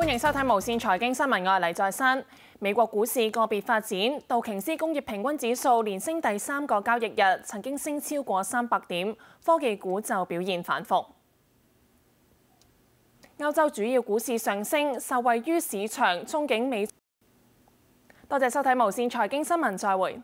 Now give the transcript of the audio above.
欢迎收睇无线财经新闻，我係黎在山。美国股市个别发展，道琼斯工业平均指数连升第三个交易日，曾经升超过三百点。科技股就表现反复。欧洲主要股市上升，受惠于市场憧憬美。多谢收睇无线财经新闻，再会。